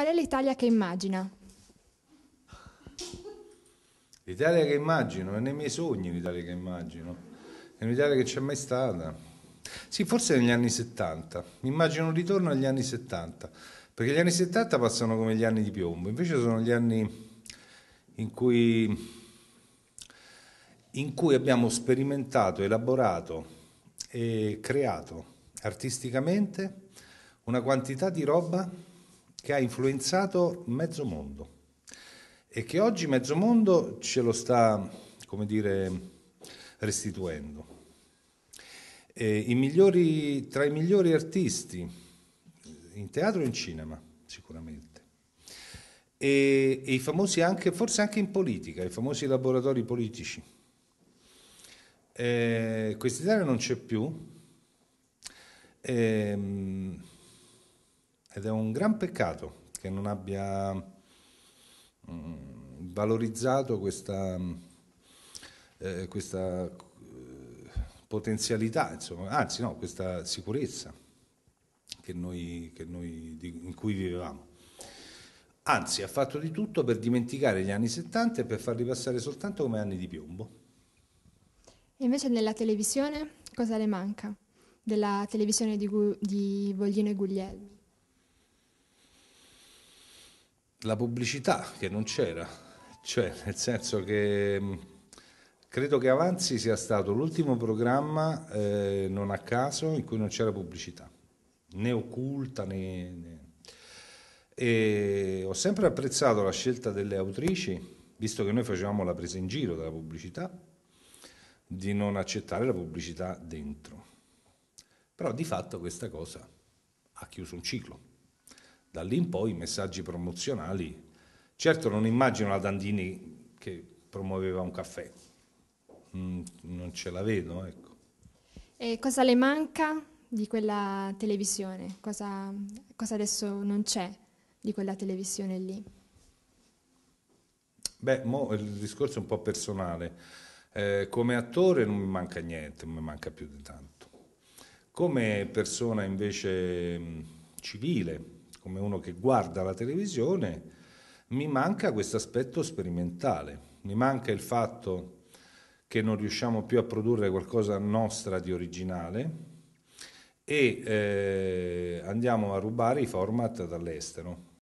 Qual è l'Italia che immagina? L'Italia che immagino, è nei miei sogni l'Italia che immagino, è un'Italia che c'è mai stata. Sì, forse negli anni 70, mi immagino un ritorno agli anni 70, perché gli anni 70 passano come gli anni di piombo, invece sono gli anni in cui, in cui abbiamo sperimentato, elaborato e creato artisticamente una quantità di roba che ha influenzato mezzo mondo e che oggi mezzo mondo ce lo sta, come dire, restituendo. I migliori, tra i migliori artisti, in teatro e in cinema sicuramente, e, e i famosi anche, forse anche in politica, i famosi laboratori politici. Eh, Quest'Italia non c'è più, eh, ed è un gran peccato che non abbia mm, valorizzato questa, mm, eh, questa eh, potenzialità, insomma, anzi no, questa sicurezza che noi, che noi in cui vivevamo. Anzi, ha fatto di tutto per dimenticare gli anni 70 e per farli passare soltanto come anni di piombo. E invece nella televisione cosa le manca? Della televisione di, Gu- di Voglino e Guglielmi? la pubblicità che non c'era, cioè nel senso che mm, credo che Avanzi sia stato l'ultimo programma eh, non a caso in cui non c'era pubblicità, né occulta né... né. E ho sempre apprezzato la scelta delle autrici, visto che noi facevamo la presa in giro della pubblicità, di non accettare la pubblicità dentro. Però di fatto questa cosa ha chiuso un ciclo. Da lì in poi i messaggi promozionali. Certo non immagino la Dandini che promuoveva un caffè, mm, non ce la vedo. Ecco. E cosa le manca di quella televisione? Cosa, cosa adesso non c'è di quella televisione lì? Beh, mo, il discorso è un po' personale. Eh, come attore non mi manca niente, non mi manca più di tanto. Come persona invece mh, mm, civile, come uno che guarda la televisione, mi manca questo aspetto sperimentale, mi manca il fatto che non riusciamo più a produrre qualcosa nostra di originale e eh, andiamo a rubare i format dall'estero.